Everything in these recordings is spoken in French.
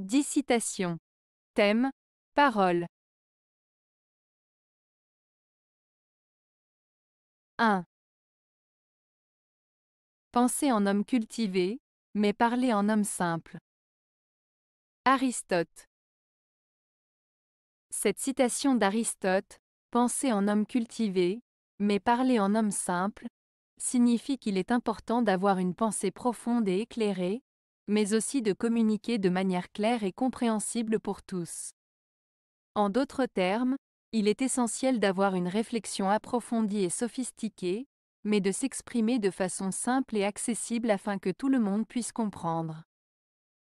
10 citations. Thème, parole. 1. Pensez en homme cultivé, mais parlez en homme simple. Aristote. Cette citation d'Aristote, Pensez en homme cultivé, mais parlez en homme simple, signifie qu'il est important d'avoir une pensée profonde et éclairée, mais aussi de communiquer de manière claire et compréhensible pour tous. En d'autres termes, il est essentiel d'avoir une réflexion approfondie et sophistiquée, mais de s'exprimer de façon simple et accessible afin que tout le monde puisse comprendre.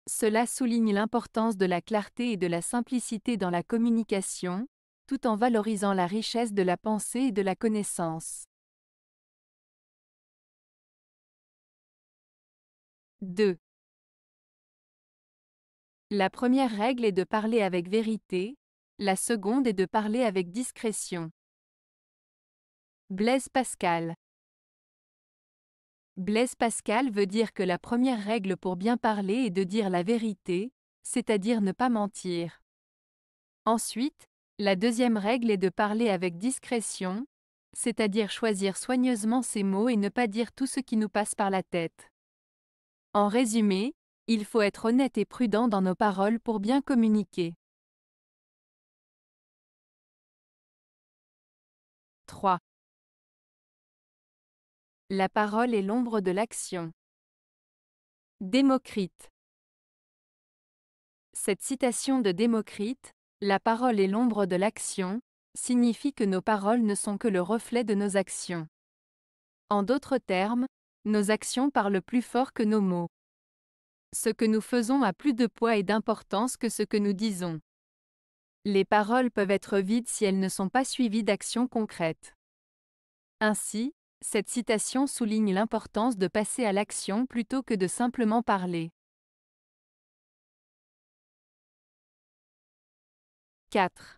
Cela souligne l'importance de la clarté et de la simplicité dans la communication, tout en valorisant la richesse de la pensée et de la connaissance. 2. La première règle est de parler avec vérité, la seconde est de parler avec discrétion. Blaise Pascal Blaise Pascal veut dire que la première règle pour bien parler est de dire la vérité, c'est-à-dire ne pas mentir. Ensuite, la deuxième règle est de parler avec discrétion, c'est-à-dire choisir soigneusement ses mots et ne pas dire tout ce qui nous passe par la tête. En résumé, il faut être honnête et prudent dans nos paroles pour bien communiquer. 3. La parole est l'ombre de l'action. Démocrite. Cette citation de Démocrite, La parole est l'ombre de l'action, signifie que nos paroles ne sont que le reflet de nos actions. En d'autres termes, nos actions parlent plus fort que nos mots. Ce que nous faisons a plus de poids et d'importance que ce que nous disons. Les paroles peuvent être vides si elles ne sont pas suivies d'actions concrètes. Ainsi, cette citation souligne l'importance de passer à l'action plutôt que de simplement parler. 4.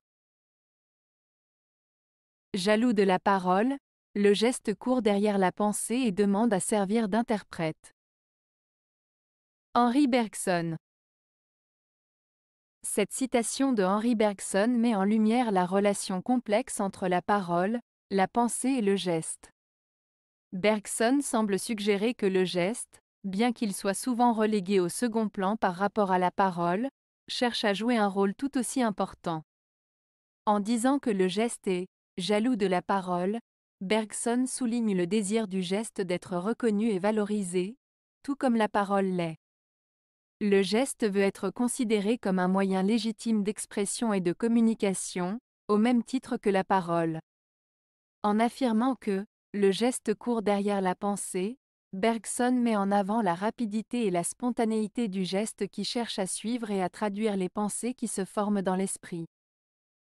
Jaloux de la parole, le geste court derrière la pensée et demande à servir d'interprète. Henri Bergson Cette citation de Henri Bergson met en lumière la relation complexe entre la parole, la pensée et le geste. Bergson semble suggérer que le geste, bien qu'il soit souvent relégué au second plan par rapport à la parole, cherche à jouer un rôle tout aussi important. En disant que le geste est jaloux de la parole, Bergson souligne le désir du geste d'être reconnu et valorisé, tout comme la parole l'est. Le geste veut être considéré comme un moyen légitime d'expression et de communication, au même titre que la parole. En affirmant que le geste court derrière la pensée, Bergson met en avant la rapidité et la spontanéité du geste qui cherche à suivre et à traduire les pensées qui se forment dans l'esprit.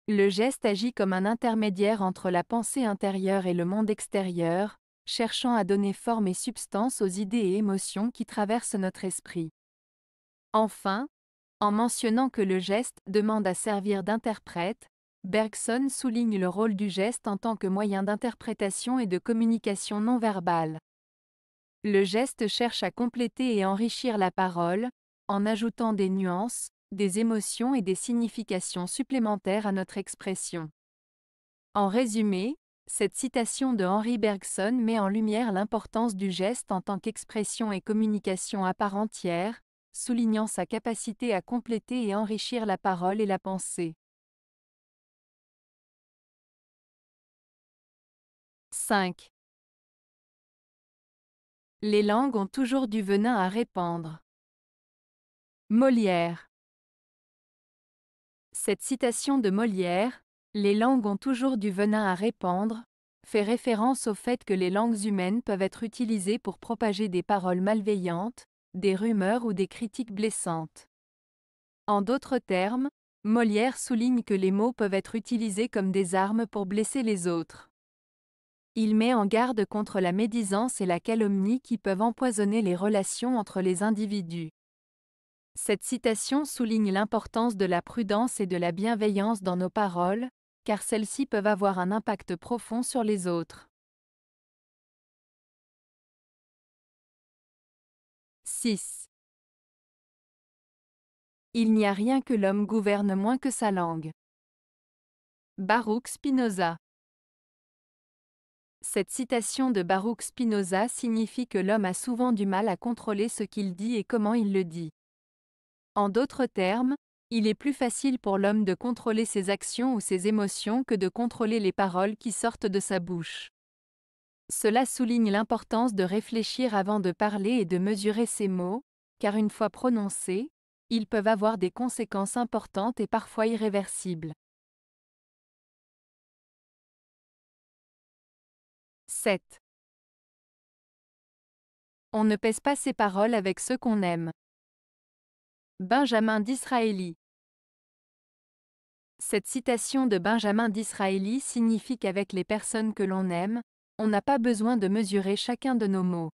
Le geste agit comme un intermédiaire entre la pensée intérieure et le monde extérieur, cherchant à donner forme et substance aux idées et émotions qui traversent notre esprit. Enfin, en mentionnant que le geste demande à servir d'interprète, Bergson souligne le rôle du geste en tant que moyen d'interprétation et de communication non verbale. Le geste cherche à compléter et enrichir la parole, en ajoutant des nuances, des émotions et des significations supplémentaires à notre expression. En résumé, cette citation de Henri Bergson met en lumière l'importance du geste en tant qu'expression et communication à part entière, soulignant sa capacité à compléter et enrichir la parole et la pensée. 5. Les langues ont toujours du venin à répandre. Molière. Cette citation de Molière, Les langues ont toujours du venin à répandre, fait référence au fait que les langues humaines peuvent être utilisées pour propager des paroles malveillantes, des rumeurs ou des critiques blessantes. En d'autres termes, Molière souligne que les mots peuvent être utilisés comme des armes pour blesser les autres. Il met en garde contre la médisance et la calomnie qui peuvent empoisonner les relations entre les individus. Cette citation souligne l'importance de la prudence et de la bienveillance dans nos paroles, car celles-ci peuvent avoir un impact profond sur les autres. 6. Il n'y a rien que l'homme gouverne moins que sa langue. Baruch Spinoza Cette citation de Baruch Spinoza signifie que l'homme a souvent du mal à contrôler ce qu'il dit et comment il le dit. En d'autres termes, il est plus facile pour l'homme de contrôler ses actions ou ses émotions que de contrôler les paroles qui sortent de sa bouche. Cela souligne l'importance de réfléchir avant de parler et de mesurer ces mots, car une fois prononcés, ils peuvent avoir des conséquences importantes et parfois irréversibles. 7. On ne pèse pas ses paroles avec ceux qu'on aime. Benjamin Disraeli Cette citation de Benjamin Disraeli signifie qu'avec les personnes que l'on aime, on n'a pas besoin de mesurer chacun de nos mots.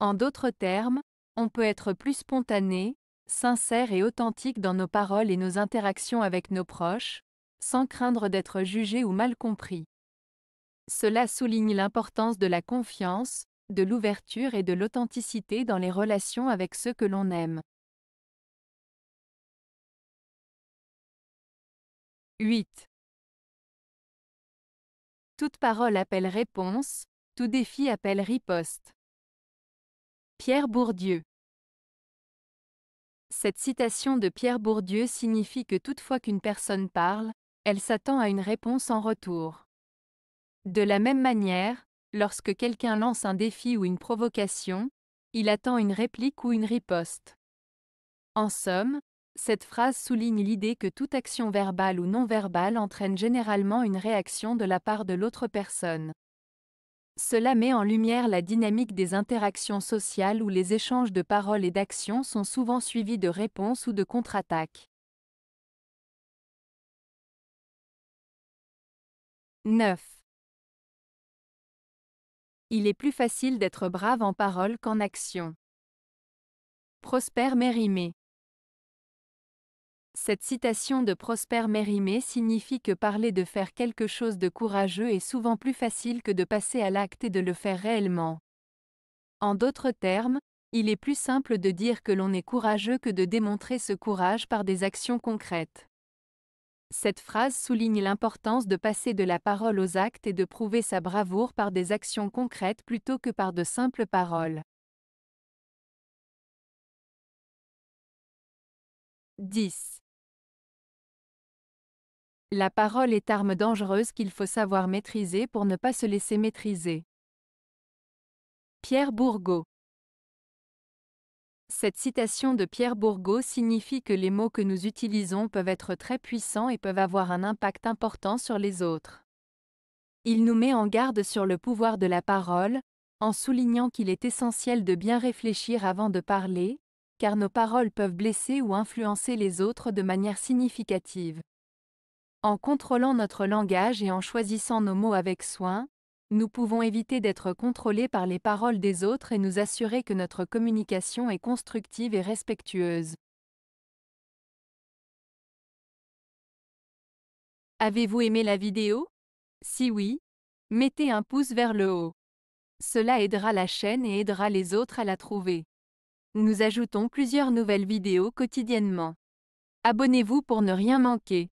En d'autres termes, on peut être plus spontané, sincère et authentique dans nos paroles et nos interactions avec nos proches, sans craindre d'être jugé ou mal compris. Cela souligne l'importance de la confiance, de l'ouverture et de l'authenticité dans les relations avec ceux que l'on aime. 8. Toute parole appelle réponse, tout défi appelle riposte. Pierre Bourdieu Cette citation de Pierre Bourdieu signifie que toutefois qu'une personne parle, elle s'attend à une réponse en retour. De la même manière, lorsque quelqu'un lance un défi ou une provocation, il attend une réplique ou une riposte. En somme, cette phrase souligne l'idée que toute action verbale ou non verbale entraîne généralement une réaction de la part de l'autre personne. Cela met en lumière la dynamique des interactions sociales où les échanges de paroles et d'actions sont souvent suivis de réponses ou de contre-attaques. 9. Il est plus facile d'être brave en parole qu'en action. Prosper Mérimée cette citation de Prosper Mérimée signifie que parler de faire quelque chose de courageux est souvent plus facile que de passer à l'acte et de le faire réellement. En d'autres termes, il est plus simple de dire que l'on est courageux que de démontrer ce courage par des actions concrètes. Cette phrase souligne l'importance de passer de la parole aux actes et de prouver sa bravoure par des actions concrètes plutôt que par de simples paroles. 10. La parole est arme dangereuse qu'il faut savoir maîtriser pour ne pas se laisser maîtriser. Pierre Bourgault Cette citation de Pierre Bourgault signifie que les mots que nous utilisons peuvent être très puissants et peuvent avoir un impact important sur les autres. Il nous met en garde sur le pouvoir de la parole, en soulignant qu'il est essentiel de bien réfléchir avant de parler, car nos paroles peuvent blesser ou influencer les autres de manière significative. En contrôlant notre langage et en choisissant nos mots avec soin, nous pouvons éviter d'être contrôlés par les paroles des autres et nous assurer que notre communication est constructive et respectueuse. Avez-vous aimé la vidéo Si oui, mettez un pouce vers le haut. Cela aidera la chaîne et aidera les autres à la trouver. Nous ajoutons plusieurs nouvelles vidéos quotidiennement. Abonnez-vous pour ne rien manquer.